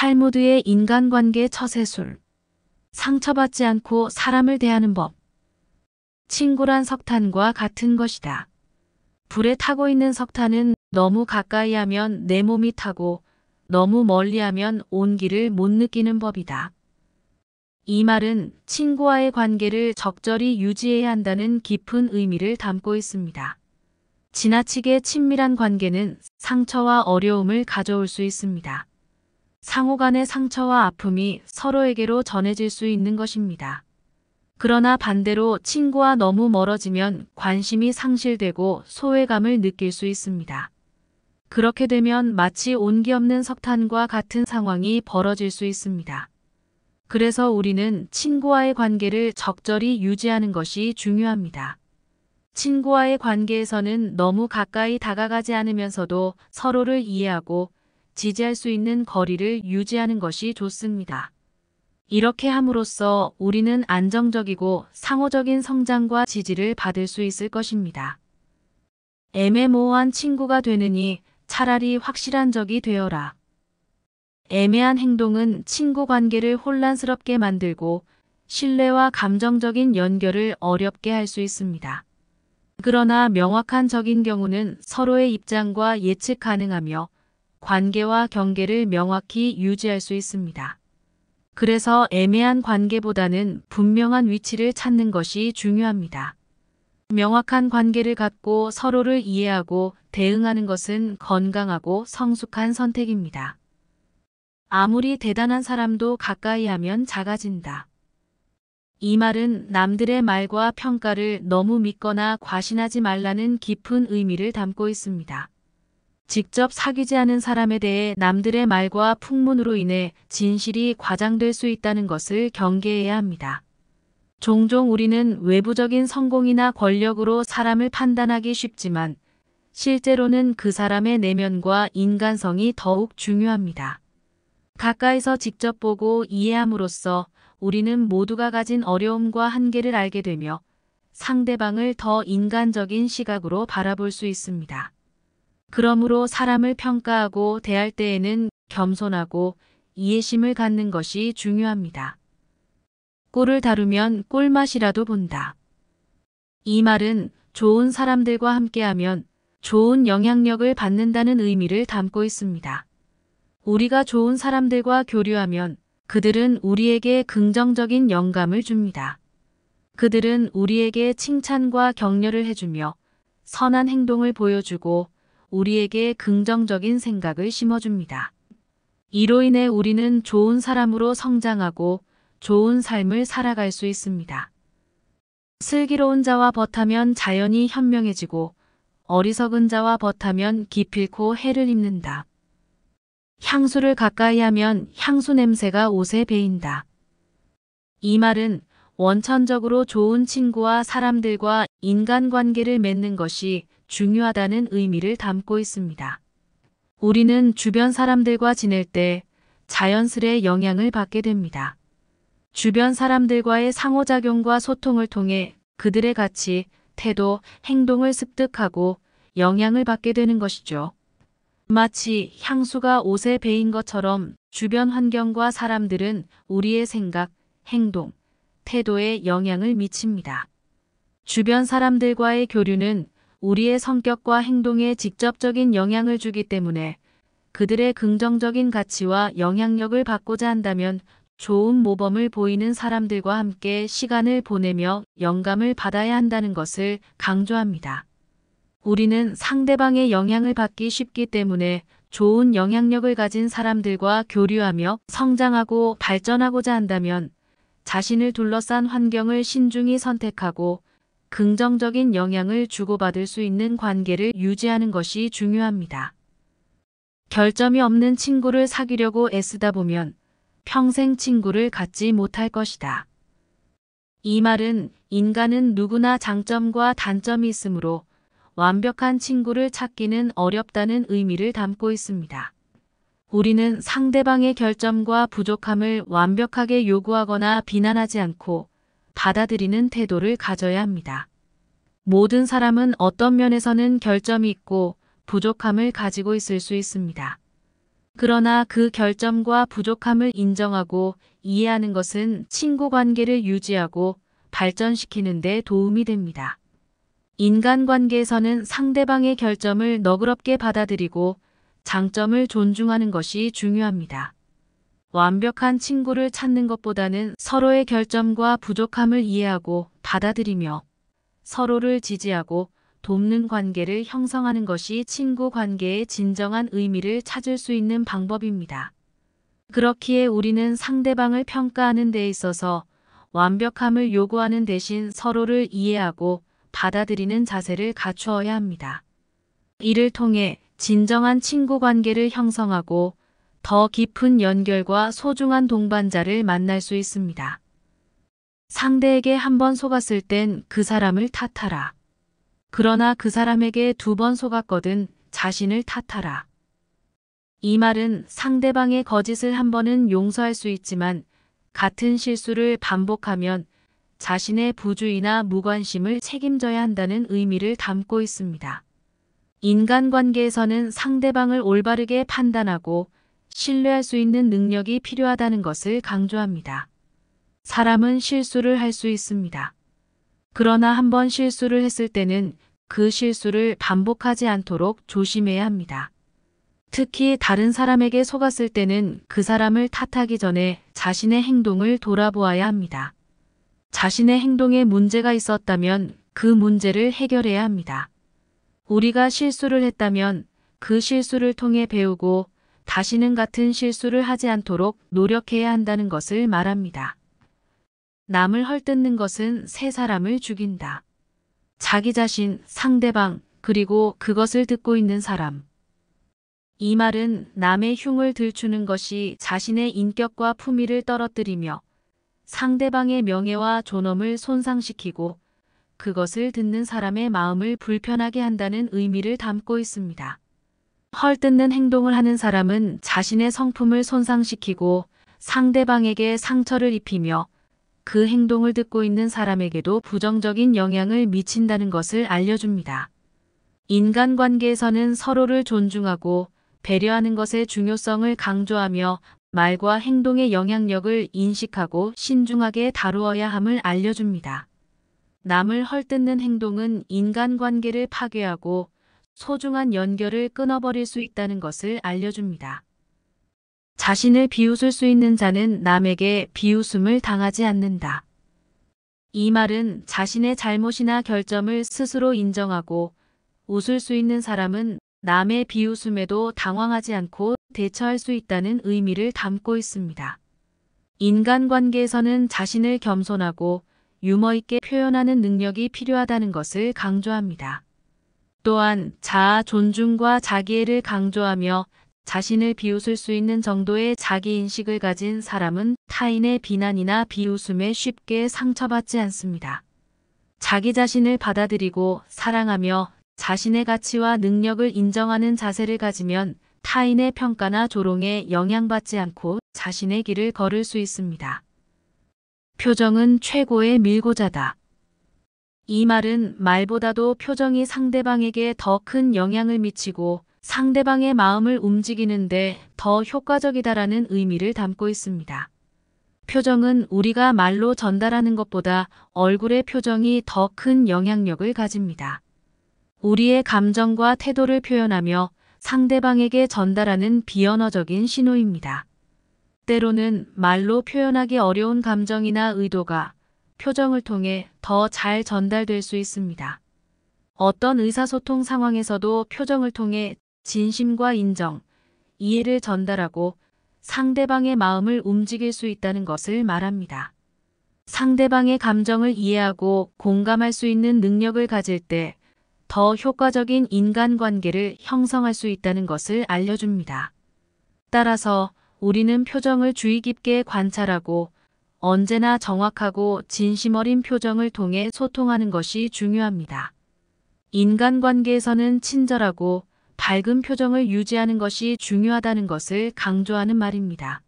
탈무드의 인간관계 처세술. 상처받지 않고 사람을 대하는 법. 친구란 석탄과 같은 것이다. 불에 타고 있는 석탄은 너무 가까이 하면 내 몸이 타고 너무 멀리 하면 온기를 못 느끼는 법이다. 이 말은 친구와의 관계를 적절히 유지해야 한다는 깊은 의미를 담고 있습니다. 지나치게 친밀한 관계는 상처와 어려움을 가져올 수 있습니다. 상호간의 상처와 아픔이 서로에게로 전해질 수 있는 것입니다. 그러나 반대로 친구와 너무 멀어지면 관심이 상실되고 소외감을 느낄 수 있습니다. 그렇게 되면 마치 온기 없는 석탄과 같은 상황이 벌어질 수 있습니다. 그래서 우리는 친구와의 관계를 적절히 유지하는 것이 중요합니다. 친구와의 관계에서는 너무 가까이 다가가지 않으면서도 서로를 이해하고 지지할 수 있는 거리를 유지하는 것이 좋습니다. 이렇게 함으로써 우리는 안정적이고 상호적인 성장과 지지를 받을 수 있을 것입니다. 애매모호한 친구가 되느니 차라리 확실한 적이 되어라. 애매한 행동은 친구 관계를 혼란스럽게 만들고 신뢰와 감정적인 연결을 어렵게 할 수 있습니다. 그러나 명확한 적인 경우는 서로의 입장과 예측 가능하며 관계와 경계를 명확히 유지할 수 있습니다. 그래서 애매한 관계보다는 분명한 위치를 찾는 것이 중요합니다. 명확한 관계를 갖고 서로를 이해하고 대응하는 것은 건강하고 성숙한 선택입니다. 아무리 대단한 사람도 가까이 하면 작아진다. 이 말은 남들의 말과 평가를 너무 믿거나 과신하지 말라는 깊은 의미를 담고 있습니다. 직접 사귀지 않은 사람에 대해 남들의 말과 풍문으로 인해 진실이 과장될 수 있다는 것을 경계해야 합니다. 종종 우리는 외부적인 성공이나 권력으로 사람을 판단하기 쉽지만 실제로는 그 사람의 내면과 인간성이 더욱 중요합니다. 가까이서 직접 보고 이해함으로써 우리는 모두가 가진 어려움과 한계를 알게 되며 상대방을 더 인간적인 시각으로 바라볼 수 있습니다. 그러므로 사람을 평가하고 대할 때에는 겸손하고 이해심을 갖는 것이 중요합니다. 꿀을 다루면 꿀맛이라도 본다. 이 말은 좋은 사람들과 함께하면 좋은 영향력을 받는다는 의미를 담고 있습니다. 우리가 좋은 사람들과 교류하면 그들은 우리에게 긍정적인 영감을 줍니다. 그들은 우리에게 칭찬과 격려를 해주며 선한 행동을 보여주고 우리에게 긍정적인 생각을 심어줍니다. 이로 인해 우리는 좋은 사람으로 성장하고 좋은 삶을 살아갈 수 있습니다. 슬기로운 자와 벗하면 자연이 현명해지고 어리석은 자와 벗하면 기필코 해를 입는다. 향수를 가까이 하면 향수 냄새가 옷에 배인다. 이 말은 원천적으로 좋은 친구와 사람들과 인간관계를 맺는 것이 중요하다는 의미를 담고 있습니다. 우리는 주변 사람들과 지낼 때 자연스레 영향을 받게 됩니다. 주변 사람들과의 상호작용과 소통을 통해 그들의 가치, 태도, 행동을 습득하고 영향을 받게 되는 것이죠. 마치 향수가 옷에 배인 것처럼 주변 환경과 사람들은 우리의 생각, 행동, 태도에 영향을 미칩니다. 주변 사람들과의 교류는 우리의 성격과 행동에 직접적인 영향을 주기 때문에 그들의 긍정적인 가치와 영향력을 받고자 한다면 좋은 모범을 보이는 사람들과 함께 시간을 보내며 영감을 받아야 한다는 것을 강조합니다. 우리는 상대방의 영향을 받기 쉽기 때문에 좋은 영향력을 가진 사람들과 교류하며 성장하고 발전하고자 한다면 자신을 둘러싼 환경을 신중히 선택하고 긍정적인 영향을 주고받을 수 있는 관계를 유지하는 것이 중요합니다. 결점이 없는 친구를 사귀려고 애쓰다 보면 평생 친구를 갖지 못할 것이다. 이 말은 인간은 누구나 장점과 단점이 있으므로 완벽한 친구를 찾기는 어렵다는 의미를 담고 있습니다. 우리는 상대방의 결점과 부족함을 완벽하게 요구하거나 비난하지 않고 받아들이는 태도를 가져야 합니다. 모든 사람은 어떤 면에서는 결점이 있고 부족함을 가지고 있을 수 있습니다. 그러나 그 결점과 부족함을 인정하고 이해하는 것은 친구 관계를 유지하고 발전시키는 데 도움이 됩니다. 인간관계에서는 상대방의 결점을 너그럽게 받아들이고 장점을 존중하는 것이 중요합니다. 완벽한 친구를 찾는 것보다는 서로의 결점과 부족함을 이해하고 받아들이며 서로를 지지하고 돕는 관계를 형성하는 것이 친구 관계의 진정한 의미를 찾을 수 있는 방법입니다. 그렇기에 우리는 상대방을 평가하는 데 있어서 완벽함을 요구하는 대신 서로를 이해하고 받아들이는 자세를 갖추어야 합니다. 이를 통해 진정한 친구 관계를 형성하고 더 깊은 연결과 소중한 동반자를 만날 수 있습니다. 상대에게 한 번 속았을 땐 그 사람을 탓하라. 그러나 그 사람에게 두 번 속았거든 자신을 탓하라. 이 말은 상대방의 거짓을 한 번은 용서할 수 있지만 같은 실수를 반복하면 자신의 부주의나 무관심을 책임져야 한다는 의미를 담고 있습니다. 인간관계에서는 상대방을 올바르게 판단하고 신뢰할 수 있는 능력이 필요하다는 것을 강조합니다. 사람은 실수를 할 수 있습니다. 그러나 한번 실수를 했을 때는 그 실수를 반복하지 않도록 조심해야 합니다. 특히 다른 사람에게 속았을 때는 그 사람을 탓하기 전에 자신의 행동을 돌아보아야 합니다. 자신의 행동에 문제가 있었다면 그 문제를 해결해야 합니다. 우리가 실수를 했다면 그 실수를 통해 배우고 다시는 같은 실수를 하지 않도록 노력해야 한다는 것을 말합니다. 남을 헐뜯는 것은 세 사람을 죽인다. 자기 자신, 상대방, 그리고 그것을 듣고 있는 사람. 이 말은 남의 흉을 들추는 것이 자신의 인격과 품위를 떨어뜨리며 상대방의 명예와 존엄을 손상시키고 그것을 듣는 사람의 마음을 불편하게 한다는 의미를 담고 있습니다. 헐뜯는 행동을 하는 사람은 자신의 성품을 손상시키고 상대방에게 상처를 입히며 그 행동을 듣고 있는 사람에게도 부정적인 영향을 미친다는 것을 알려줍니다. 인간관계에서는 서로를 존중하고 배려하는 것의 중요성을 강조하며 말과 행동의 영향력을 인식하고 신중하게 다루어야 함을 알려줍니다. 남을 헐뜯는 행동은 인간관계를 파괴하고 소중한 연결을 끊어버릴 수 있다는 것을 알려줍니다. 자신을 비웃을 수 있는 자는 남에게 비웃음을 당하지 않는다. 이 말은 자신의 잘못이나 결점을 스스로 인정하고 웃을 수 있는 사람은 남의 비웃음에도 당황하지 않고 대처할 수 있다는 의미를 담고 있습니다. 인간관계에서는 자신을 겸손하고 유머 있게 표현하는 능력이 필요하다는 것을 강조합니다. 또한 자아 존중과 자기애를 강조하며 자신을 비웃을 수 있는 정도의 자기인식을 가진 사람은 타인의 비난이나 비웃음에 쉽게 상처받지 않습니다. 자기 자신을 받아들이고 사랑하며 자신의 가치와 능력을 인정하는 자세를 가지면 타인의 평가나 조롱에 영향받지 않고 자신의 길을 걸을 수 있습니다. 표정은 최고의 밀고자다. 이 말은 말보다도 표정이 상대방에게 더 큰 영향을 미치고 상대방의 마음을 움직이는데 더 효과적이다라는 의미를 담고 있습니다. 표정은 우리가 말로 전달하는 것보다 얼굴의 표정이 더 큰 영향력을 가집니다. 우리의 감정과 태도를 표현하며 상대방에게 전달하는 비언어적인 신호입니다. 때로는 말로 표현하기 어려운 감정이나 의도가 표정을 통해 더 잘 전달될 수 있습니다. 어떤 의사소통 상황에서도 표정을 통해 진심과 인정, 이해를 전달하고 상대방의 마음을 움직일 수 있다는 것을 말합니다. 상대방의 감정을 이해하고 공감할 수 있는 능력을 가질 때 더 효과적인 인간관계를 형성할 수 있다는 것을 알려줍니다. 따라서 우리는 표정을 주의 깊게 관찰하고 언제나 정확하고 진심 어린 표정을 통해 소통하는 것이 중요합니다. 인간관계에서는 친절하고 밝은 표정을 유지하는 것이 중요하다는 것을 강조하는 말입니다.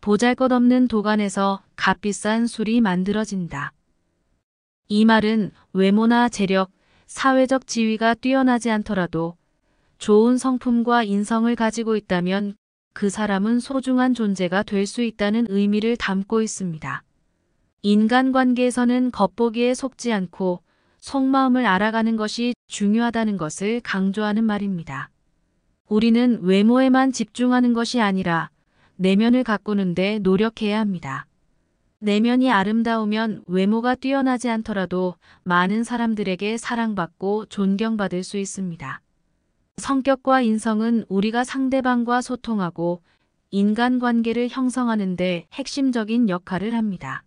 보잘것없는 도간에서 값비싼 술이 만들어진다. 이 말은 외모나 재력, 사회적 지위가 뛰어나지 않더라도 좋은 성품과 인성을 가지고 있다면 그 사람은 소중한 존재가 될 수 있다는 의미를 담고 있습니다. 인간관계에서는 겉보기에 속지 않고 속마음을 알아가는 것이 중요하다는 것을 강조하는 말입니다. 우리는 외모에만 집중하는 것이 아니라 내면을 가꾸는데 노력해야 합니다. 내면이 아름다우면 외모가 뛰어나지 않더라도 많은 사람들에게 사랑받고 존경받을 수 있습니다. 성격과 인성은 우리가 상대방과 소통하고 인간관계를 형성하는 데 핵심적인 역할을 합니다.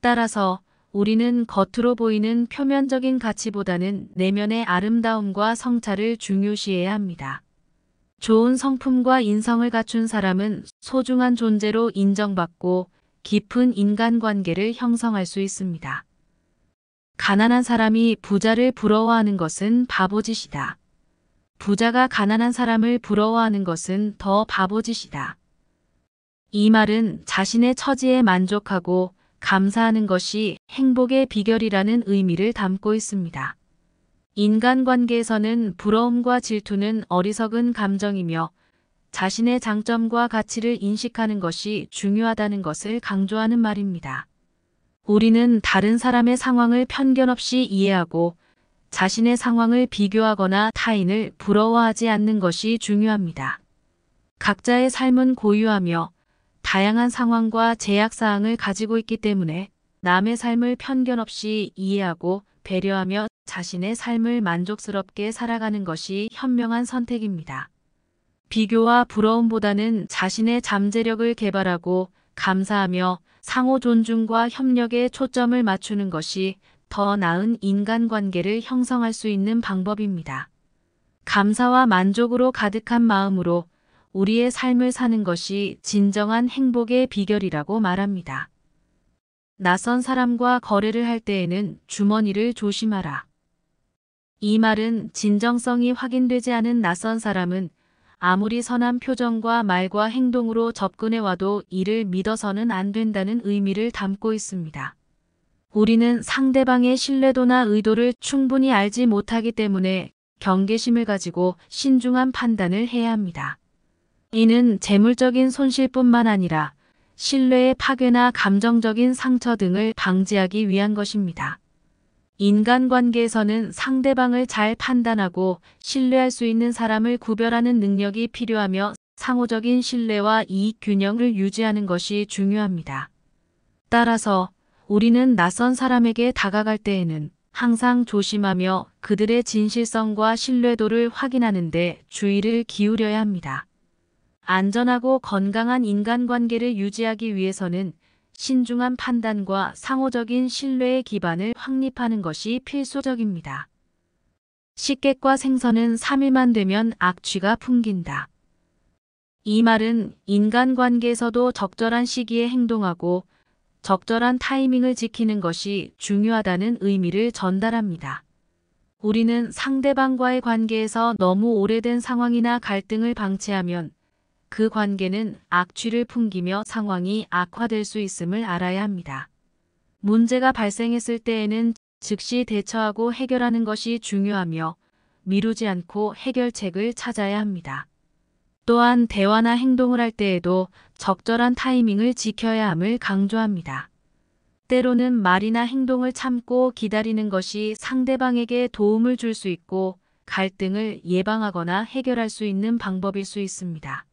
따라서 우리는 겉으로 보이는 표면적인 가치보다는 내면의 아름다움과 성찰을 중요시해야 합니다. 좋은 성품과 인성을 갖춘 사람은 소중한 존재로 인정받고 깊은 인간관계를 형성할 수 있습니다. 가난한 사람이 부자를 부러워하는 것은 바보짓이다. 부자가 가난한 사람을 부러워하는 것은 더 바보짓이다. 이 말은 자신의 처지에 만족하고 감사하는 것이 행복의 비결이라는 의미를 담고 있습니다. 인간관계에서는 부러움과 질투는 어리석은 감정이며 자신의 장점과 가치를 인식하는 것이 중요하다는 것을 강조하는 말입니다. 우리는 다른 사람의 상황을 편견 없이 이해하고 자신의 상황을 비교하거나 타인을 부러워하지 않는 것이 중요합니다. 각자의 삶은 고유하며 다양한 상황과 제약사항을 가지고 있기 때문에 남의 삶을 편견 없이 이해하고 배려하며 자신의 삶을 만족스럽게 살아가는 것이 현명한 선택입니다. 비교와 부러움보다는 자신의 잠재력을 개발하고 감사하며 상호 존중과 협력에 초점을 맞추는 것이 더 나은 인간관계를 형성할 수 있는 방법입니다. 감사와 만족으로 가득한 마음으로 우리의 삶을 사는 것이 진정한 행복의 비결이라고 말합니다. 낯선 사람과 거래를 할 때에는 주머니를 조심하라. 이 말은 진정성이 확인되지 않은 낯선 사람은 아무리 선한 표정과 말과 행동으로 접근해 와도 이를 믿어서는 안 된다는 의미를 담고 있습니다. 우리는 상대방의 신뢰도나 의도를 충분히 알지 못하기 때문에 경계심을 가지고 신중한 판단을 해야 합니다. 이는 재물적인 손실뿐만 아니라 신뢰의 파괴나 감정적인 상처 등을 방지하기 위한 것입니다. 인간관계에서는 상대방을 잘 판단하고 신뢰할 수 있는 사람을 구별하는 능력이 필요하며 상호적인 신뢰와 이익 균형을 유지하는 것이 중요합니다. 따라서 우리는 낯선 사람에게 다가갈 때에는 항상 조심하며 그들의 진실성과 신뢰도를 확인하는데 주의를 기울여야 합니다. 안전하고 건강한 인간관계를 유지하기 위해서는 신중한 판단과 상호적인 신뢰의 기반을 확립하는 것이 필수적입니다. 식객과 생선은 3일만 되면 악취가 풍긴다. 이 말은 인간관계에서도 적절한 시기에 행동하고 적절한 타이밍을 지키는 것이 중요하다는 의미를 전달합니다. 우리는 상대방과의 관계에서 너무 오래된 상황이나 갈등을 방치하면 그 관계는 악취를 풍기며 상황이 악화될 수 있음을 알아야 합니다. 문제가 발생했을 때에는 즉시 대처하고 해결하는 것이 중요하며 미루지 않고 해결책을 찾아야 합니다. 또한 대화나 행동을 할 때에도 적절한 타이밍을 지켜야 함을 강조합니다. 때로는 말이나 행동을 참고 기다리는 것이 상대방에게 도움을 줄 수 있고 갈등을 예방하거나 해결할 수 있는 방법일 수 있습니다.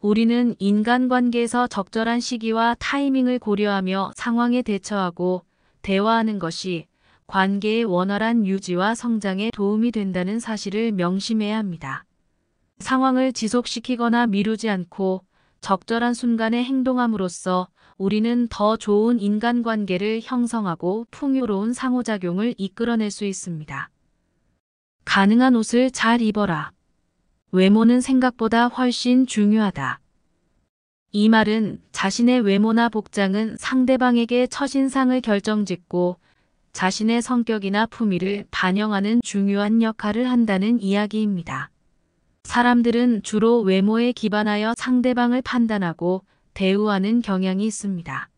우리는 인간관계에서 적절한 시기와 타이밍을 고려하며 상황에 대처하고 대화하는 것이 관계의 원활한 유지와 성장에 도움이 된다는 사실을 명심해야 합니다. 상황을 지속시키거나 미루지 않고 적절한 순간에 행동함으로써 우리는 더 좋은 인간관계를 형성하고 풍요로운 상호작용을 이끌어낼 수 있습니다. 가능한 옷을 잘 입어라. 외모는 생각보다 훨씬 중요하다. 이 말은 자신의 외모나 복장은 상대방에게 첫인상을 결정짓고 자신의 성격이나 품위를 반영하는 중요한 역할을 한다는 이야기입니다. 사람들은 주로 외모에 기반하여 상대방을 판단하고 대우하는 경향이 있습니다.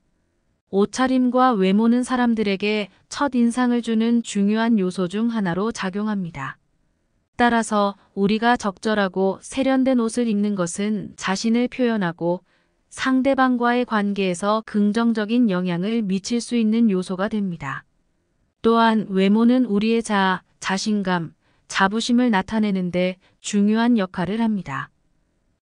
옷차림과 외모는 사람들에게 첫 인상을 주는 중요한 요소 중 하나로 작용합니다. 따라서 우리가 적절하고 세련된 옷을 입는 것은 자신을 표현하고 상대방과의 관계에서 긍정적인 영향을 미칠 수 있는 요소가 됩니다. 또한 외모는 우리의 자아, 자신감, 자부심을 나타내는데 중요한 역할을 합니다.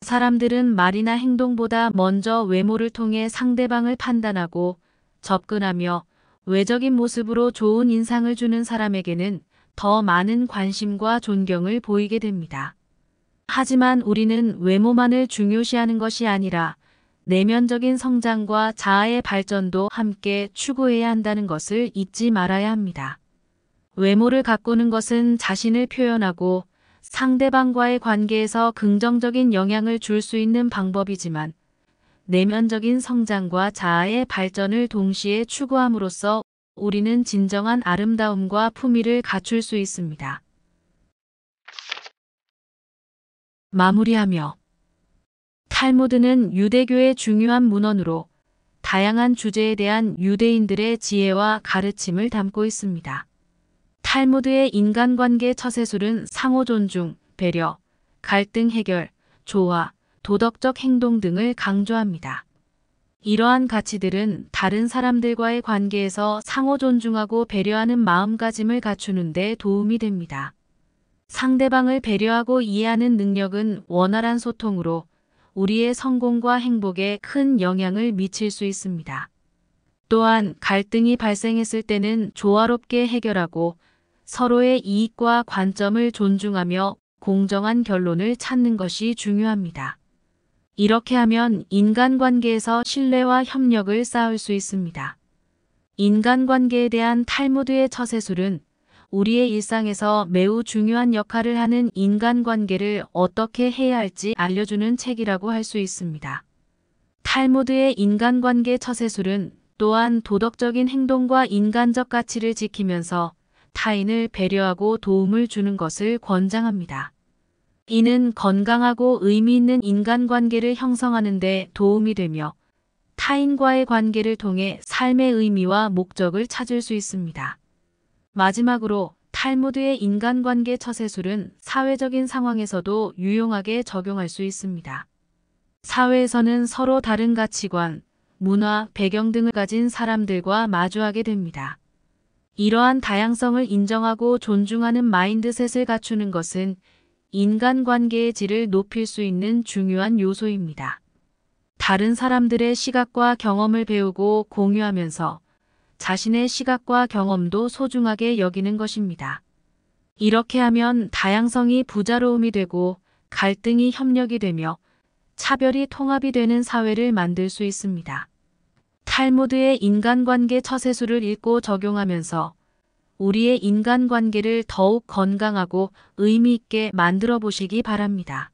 사람들은 말이나 행동보다 먼저 외모를 통해 상대방을 판단하고 접근하며 외적인 모습으로 좋은 인상을 주는 사람에게는 더 많은 관심과 존경을 보이게 됩니다. 하지만 우리는 외모만을 중요시하는 것이 아니라 내면적인 성장과 자아의 발전도 함께 추구해야 한다는 것을 잊지 말아야 합니다. 외모를 가꾸는 것은 자신을 표현하고 상대방과의 관계에서 긍정적인 영향을 줄 수 있는 방법이지만 내면적인 성장과 자아의 발전을 동시에 추구함으로써 우리는 진정한 아름다움과 품위를 갖출 수 있습니다. 마무리하며 탈모드는 유대교의 중요한 문헌으로 다양한 주제에 대한 유대인들의 지혜와 가르침을 담고 있습니다. 탈무드의 인간관계 처세술은 상호 존중, 배려, 갈등 해결, 조화, 도덕적 행동 등을 강조합니다. 이러한 가치들은 다른 사람들과의 관계에서 상호 존중하고 배려하는 마음가짐을 갖추는 데 도움이 됩니다. 상대방을 배려하고 이해하는 능력은 원활한 소통으로 우리의 성공과 행복에 큰 영향을 미칠 수 있습니다. 또한 갈등이 발생했을 때는 조화롭게 해결하고 서로의 이익과 관점을 존중하며 공정한 결론을 찾는 것이 중요합니다. 이렇게 하면 인간관계에서 신뢰와 협력을 쌓을 수 있습니다. 인간관계에 대한 탈무드의 처세술은 우리의 일상에서 매우 중요한 역할을 하는 인간관계를 어떻게 해야 할지 알려주는 책이라고 할 수 있습니다. 탈무드의 인간관계 처세술은 또한 도덕적인 행동과 인간적 가치를 지키면서 타인을 배려하고 도움을 주는 것을 권장합니다. 이는 건강하고 의미 있는 인간관계를 형성하는 데 도움이 되며 타인과의 관계를 통해 삶의 의미와 목적을 찾을 수 있습니다. 마지막으로 탈무드의 인간관계 처세술은 사회적인 상황에서도 유용하게 적용할 수 있습니다. 사회에서는 서로 다른 가치관, 문화, 배경 등을 가진 사람들과 마주하게 됩니다. 이러한 다양성을 인정하고 존중하는 마인드셋을 갖추는 것은 인간관계의 질을 높일 수 있는 중요한 요소입니다. 다른 사람들의 시각과 경험을 배우고 공유하면서 자신의 시각과 경험도 소중하게 여기는 것입니다. 이렇게 하면 다양성이 부자로움이 되고 갈등이 협력이 되며 차별이 통합이 되는 사회를 만들 수 있습니다. 탈모드의 인간관계 처세술을 읽고 적용하면서 우리의 인간관계를 더욱 건강하고 의미있게 만들어 보시기 바랍니다.